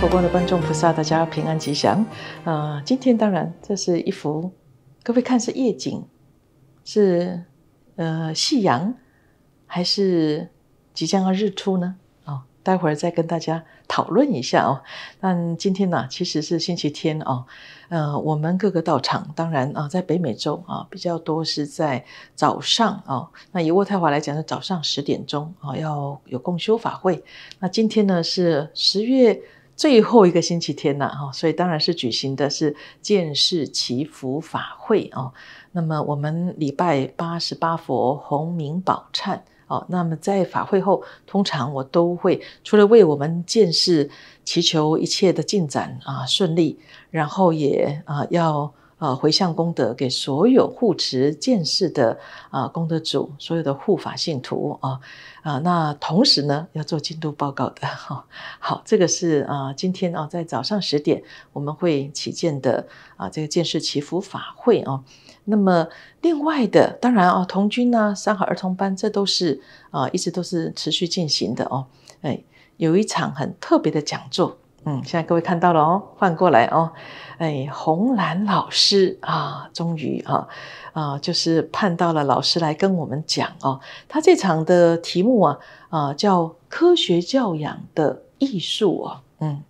佛光的观众菩萨，大家平安吉祥。呃，今天当然，这是一幅，各位看是夜景，是呃夕阳，还是即将要日出呢？哦，待会儿再跟大家讨论一下哦。但今天呢，其实是星期天哦。呃，我们各个道场，当然啊，在北美洲啊，比较多是在早上哦。那以渥太华来讲，是早上十点钟哦，要有共修法会。那今天呢，是十月。最后一个星期天呐，哈，所以当然是举行的是见世祈福法会哦。那么我们礼拜八十八佛、弘明宝忏哦。那么在法会后，通常我都会除了为我们见世祈求一切的进展啊顺利，然后也啊要啊回向功德给所有护持见世的啊功德主、所有的护法信徒啊。啊，那同时呢，要做进度报告的哈。好，这个是啊，今天啊，在早上十点我们会起见的啊，这个建设祈福法会啊。那么另外的，当然啊，童军啊，三好儿童班，这都是啊，一直都是持续进行的哦。哎，有一场很特别的讲座。嗯，现在各位看到了哦，换过来哦，哎，红兰老师啊，终于啊啊，就是盼到了老师来跟我们讲哦，他这场的题目啊啊叫科学教养的艺术啊，嗯，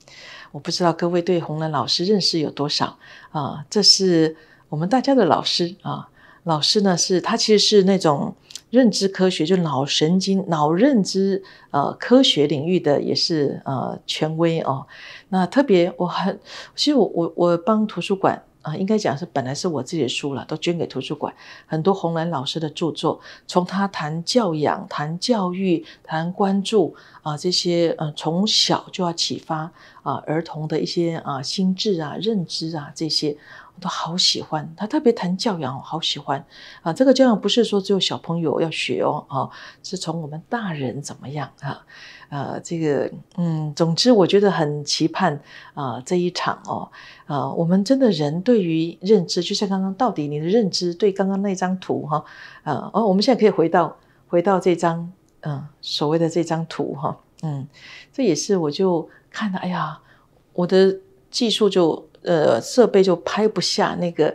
我不知道各位对红兰老师认识有多少啊，这是我们大家的老师啊，老师呢是他其实是那种。认知科学就脑神经、脑认知呃科学领域的也是呃权威哦。那特别我很，其实我我我帮图书馆啊，应该讲是本来是我自己的书了，都捐给图书馆。很多红蓝老师的著作，从他谈教养、谈教育、谈关注啊，这些呃从小就要启发啊儿童的一些啊心智啊、认知啊这些。我都好喜欢他，特别谈教养，好喜欢啊！这个教养不是说只有小朋友要学哦，啊，是从我们大人怎么样啊？呃，这个，嗯，总之我觉得很期盼啊！这一场哦，啊，我们真的人对于认知，就像刚刚，到底你的认知对刚刚那张图哈？呃，哦，我们现在可以回到回到这张，嗯，所谓的这张图哈，嗯，这也是我就看到，哎呀，我的技术就。呃，设备就拍不下那个，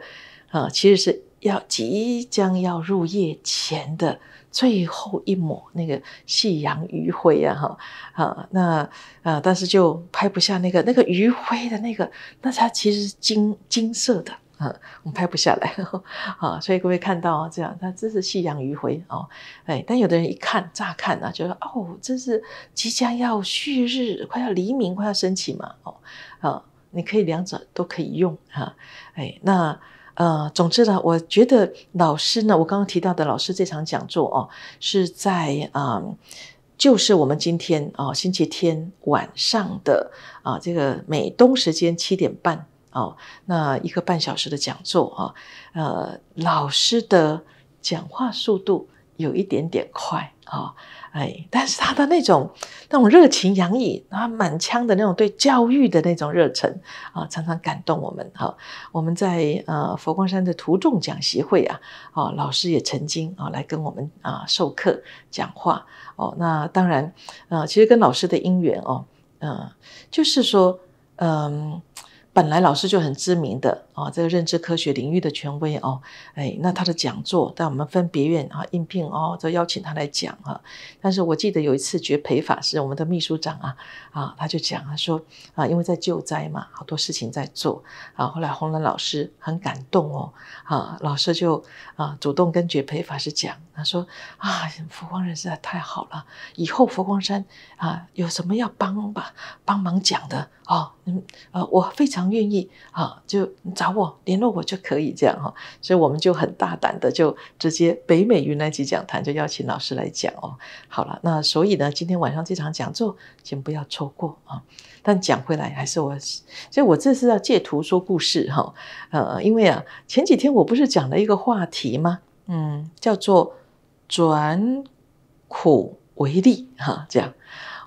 啊，其实是要即将要入夜前的最后一抹那个夕阳余晖啊哈，啊，那啊，但是就拍不下那个那个余晖的那个，那它其实金金色的，啊，我们拍不下来，啊，所以各位看到啊，这样，它这是夕阳余晖哦，哎，但有的人一看，乍看呢，就说，哦，这是即将要旭日，快要黎明，快要升起嘛，哦，啊。你可以两者都可以用哈，哎，那呃，总之呢，我觉得老师呢，我刚刚提到的老师这场讲座哦，是在啊，就是我们今天啊星期天晚上的啊这个美东时间七点半哦，那一个半小时的讲座啊，呃，老师的讲话速度。有一点点快啊，哎，但是他的那种那种热情洋溢啊，满腔的那种对教育的那种热忱啊，常常感动我们哦。我们在呃佛光山的图众讲习会啊，哦，老师也曾经啊来跟我们啊授课讲话哦。那当然，呃，其实跟老师的因缘哦，嗯，就是说，嗯，本来老师就很知名的。啊，这个认知科学领域的权威哦，哎，那他的讲座，但我们分别院啊应聘哦，就邀请他来讲啊。但是我记得有一次，觉培法师，我们的秘书长啊啊，他就讲，他说啊，因为在救灾嘛，好多事情在做啊。后来红兰老师很感动哦，啊，老师就啊主动跟觉培法师讲，他说啊，佛光人实在太好了，以后佛光山啊有什么要帮吧帮忙讲的啊，嗯呃，我非常愿意啊，就找。我联络我就可以这样哈，所以我们就很大胆的就直接北美云南籍讲坛就邀请老师来讲哦。好了，那所以呢，今天晚上这场讲座，请不要错过啊。但讲回来，还是我，所以我这是要借图说故事哈。呃，因为啊，前几天我不是讲了一个话题吗？嗯，叫做转苦为利哈，这样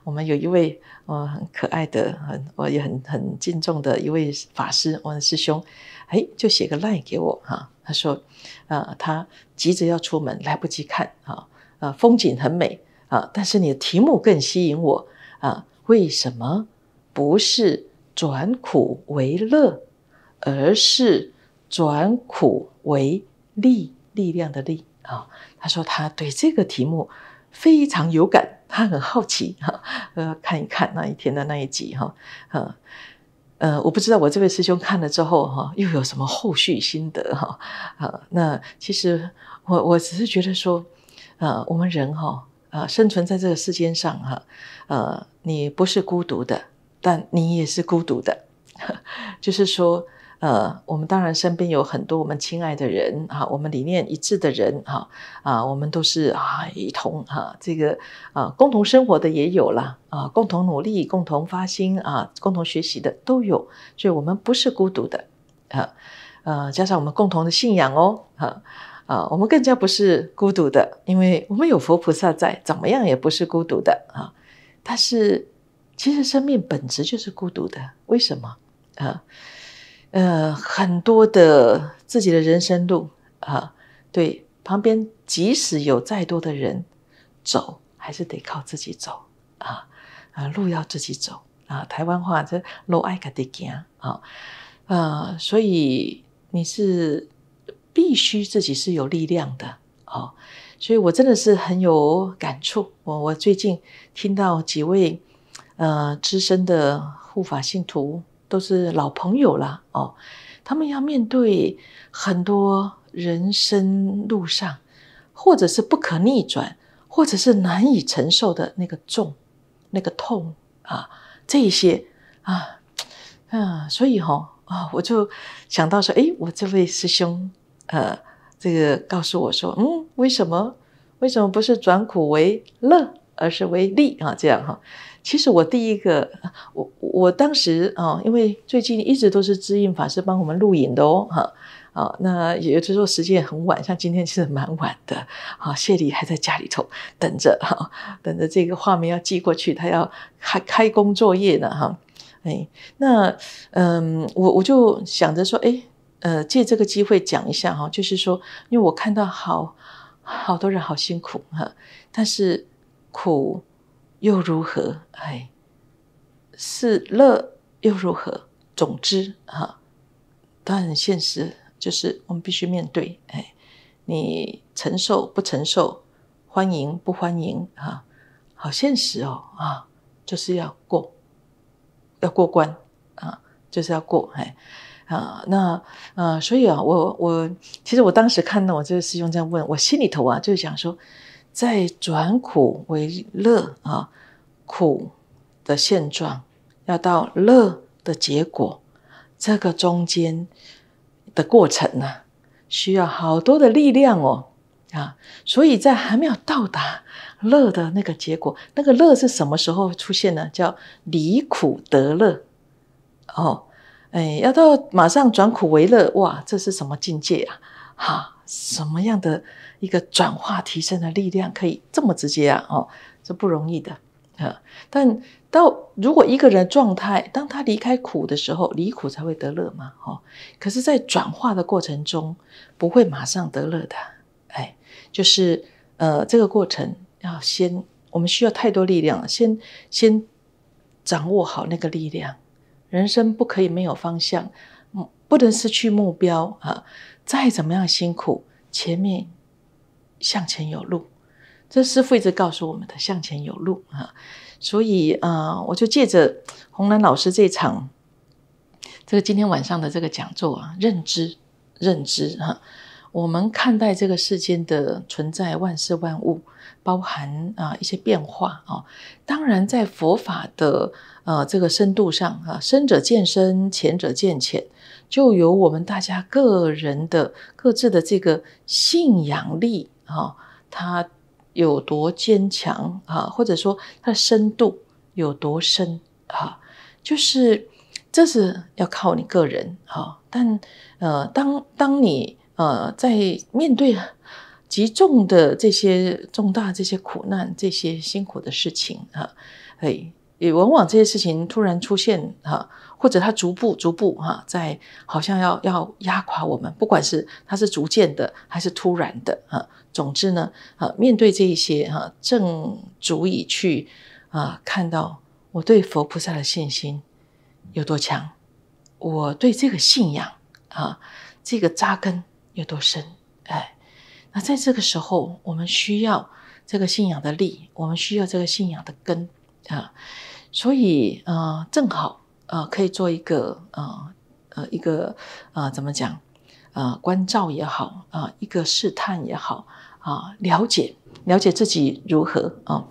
我们有一位。我很可爱的，很我也很很敬重的一位法师，我的师兄，哎，就写个 line 给我哈。他说，啊，他急着要出门，来不及看啊，啊，风景很美啊，但是你的题目更吸引我啊。为什么不是转苦为乐，而是转苦为力，力量的力啊？他说他对这个题目。非常有感，他很好奇哈，呃，看一看那一天的那一集哈，啊，呃，我不知道我这位师兄看了之后哈，又有什么后续心得哈，啊，那其实我我只是觉得说，呃，我们人哈，呃，生存在这个世间上哈，呃，你不是孤独的，但你也是孤独的，就是说。呃，我们当然身边有很多我们亲爱的人啊，我们理念一致的人哈啊，我们都是啊，一同哈这个啊共同生活的也有了啊，共同努力、共同发心啊，共同学习的都有，所以，我们不是孤独的啊。呃，加上我们共同的信仰哦，哈啊，我们更加不是孤独的，因为我们有佛菩萨在，怎么样也不是孤独的啊。但是，其实生命本质就是孤独的，为什么啊？呃，很多的自己的人生路啊，对，旁边即使有再多的人走，还是得靠自己走啊啊，路要自己走啊，台湾话这路爱个得行啊，呃，所以你是必须自己是有力量的啊。所以我真的是很有感触，我我最近听到几位呃资深的护法信徒。都是老朋友了哦，他们要面对很多人生路上，或者是不可逆转，或者是难以承受的那个重、那个痛啊，这些啊，啊，所以哈啊，我就想到说，哎，我这位师兄，呃，这个告诉我说，嗯，为什么？为什么不是转苦为乐，而是为利啊？这样哈。其实我第一个，我我当时啊，因为最近一直都是知印法师帮我们录影的哦，哈，啊，那也就是说时间很晚，像今天其实蛮晚的，啊，谢礼还在家里头等着哈，等着这个画面要寄过去，他要开开工作业呢哈，哎，那嗯，我我就想着说，哎，呃，借这个机会讲一下哈，就是说，因为我看到好好多人好辛苦哈，但是苦。又如何？哎，是乐又如何？总之，哈，都很现实，就是我们必须面对。哎，你承受不承受，欢迎不欢迎？啊？好现实哦！啊，就是要过，要过关啊，就是要过。哎，啊，那呃，所以啊，我我其实我当时看到我这个师兄在问，我心里头啊，就是想说。在转苦为乐啊，苦的现状要到乐的结果，这个中间的过程呢，需要好多的力量哦啊，所以在还没有到达乐的那个结果，那个乐是什么时候出现呢？叫离苦得乐哦，哎，要到马上转苦为乐哇，这是什么境界啊？哈，什么样的？一个转化提升的力量可以这么直接啊？哦，这不容易的啊。但到如果一个人状态，当他离开苦的时候，离苦才会得乐嘛？哦，可是，在转化的过程中，不会马上得乐的。哎，就是呃，这个过程要先，我们需要太多力量，先先掌握好那个力量。人生不可以没有方向，不能失去目标啊！再怎么样辛苦，前面。向前有路，这师傅一直告诉我们的。向前有路啊，所以啊，我就借着红兰老师这场，这个今天晚上的这个讲座啊，认知认知哈，我们看待这个世间的存在，万事万物，包含啊一些变化啊。当然，在佛法的呃这个深度上啊，深者见深，浅者见浅，就由我们大家个人的各自的这个信仰力。哈，他有多坚强啊？或者说他的深度有多深啊？就是这是要靠你个人哈。但呃，当当你呃在面对极重的这些重大、这些苦难、这些辛苦的事情啊，哎，也往往这些事情突然出现哈。或者它逐步逐步哈，在好像要要压垮我们，不管是它是逐渐的还是突然的啊。总之呢啊，面对这一些啊，正足以去啊看到我对佛菩萨的信心有多强，我对这个信仰啊这个扎根有多深。哎，那在这个时候，我们需要这个信仰的力，我们需要这个信仰的根啊。所以呃，正好。啊，可以做一个啊呃一个啊怎么讲啊关照也好啊一个试探也好啊了解了解自己如何啊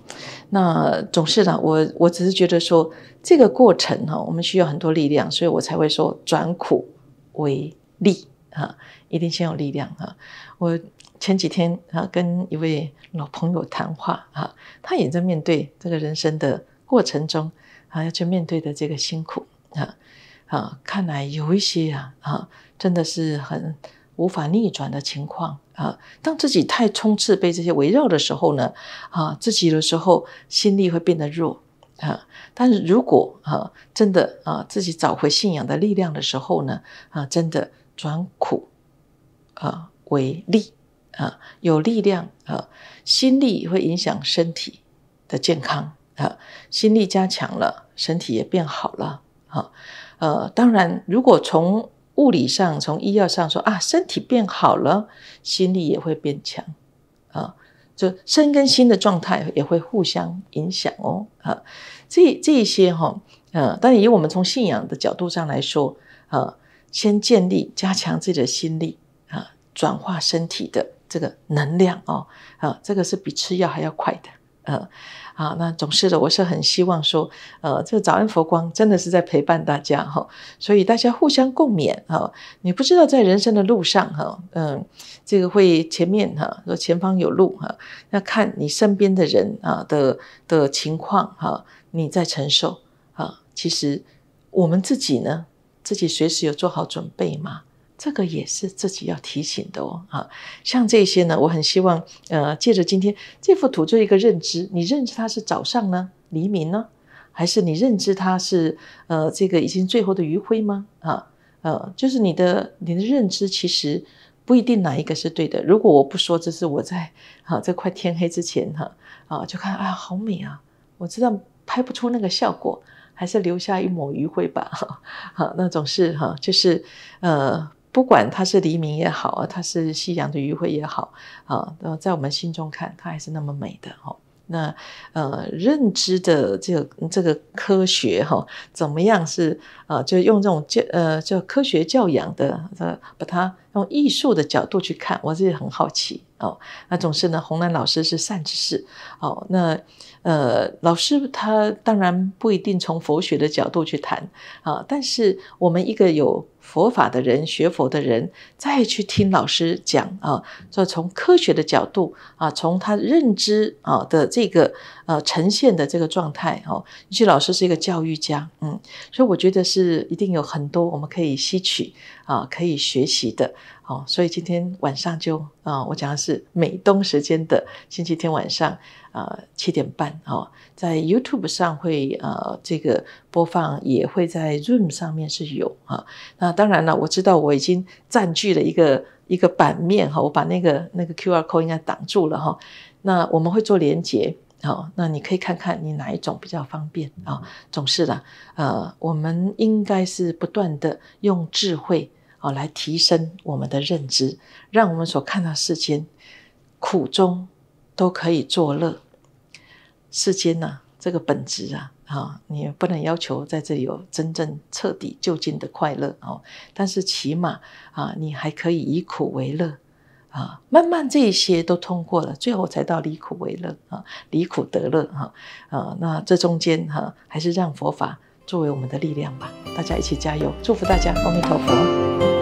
那总是呢，我我只是觉得说这个过程哈我们需要很多力量，所以我才会说转苦为利啊，一定先有力量啊。我前几天啊跟一位老朋友谈话啊，他也在面对这个人生的过程中啊要去面对的这个辛苦。啊啊！看来有一些啊啊，真的是很无法逆转的情况啊。当自己太充斥被这些围绕的时候呢，啊，自己的时候心力会变得弱啊。但是如果啊，真的啊，自己找回信仰的力量的时候呢，啊，真的转苦啊为力啊，有力量啊，心力会影响身体的健康啊，心力加强了，身体也变好了。哈，呃，当然，如果从物理上、从医药上说啊，身体变好了，心力也会变强，啊，就身跟心的状态也会互相影响哦，啊，这这一些哈，呃，当然，以我们从信仰的角度上来说啊，先建立、加强自己的心力啊，转化身体的这个能量哦，啊，这个是比吃药还要快的。呃，啊，那总是的，我是很希望说，呃，这个早安佛光真的是在陪伴大家哈，所以大家互相共勉哦。你不知道在人生的路上哈，嗯，这个会前面哈说前方有路哈，那看你身边的人啊的的情况哈，你在承受啊，其实我们自己呢，自己随时有做好准备吗？这个也是自己要提醒的哦啊，像这些呢，我很希望呃，借着今天这幅图做一个认知。你认知它是早上呢，黎明呢，还是你认知它是呃这个已经最后的余晖吗？啊呃，就是你的你的认知其实不一定哪一个是对的。如果我不说，这是我在啊，这快天黑之前哈啊，就看啊，好美啊，我知道拍不出那个效果，还是留下一抹余晖吧。啊，那总是哈，就是呃。不管它是黎明也好啊，它是夕阳的余晖也好啊，呃，在我们心中看它还是那么美的哦。那呃，认知的这个这个科学哈，怎么样是啊？就用这种教呃就科学教养的，呃，把它用艺术的角度去看，我自己很好奇哦。那总是呢，红兰老师是善知识哦。那呃，老师他当然不一定从佛学的角度去谈啊，但是我们一个有。佛法的人，学佛的人，再去听老师讲啊，说从科学的角度啊，从他认知啊的这个。呃，呈现的这个状态哦。尤其老师是一个教育家，嗯，所以我觉得是一定有很多我们可以吸取啊，可以学习的，好，所以今天晚上就啊，我讲的是美东时间的星期天晚上啊七点半，哈，在 YouTube 上会啊这个播放，也会在 r o o m 上面是有啊，那当然了，我知道我已经占据了一个一个版面哈，我把那个那个 QR code 应该挡住了哈，那我们会做连接。哦，那你可以看看你哪一种比较方便啊？总是的，呃，我们应该是不断的用智慧哦来提升我们的认知，让我们所看到世间苦中都可以作乐。世间呢，这个本质啊，啊，你不能要求在这里有真正彻底就近的快乐哦，但是起码啊，你还可以以苦为乐。啊，慢慢这些都通过了，最后才到离苦为乐啊，离苦得乐哈啊，那这中间哈，还是让佛法作为我们的力量吧，大家一起加油，祝福大家，阿弥陀佛。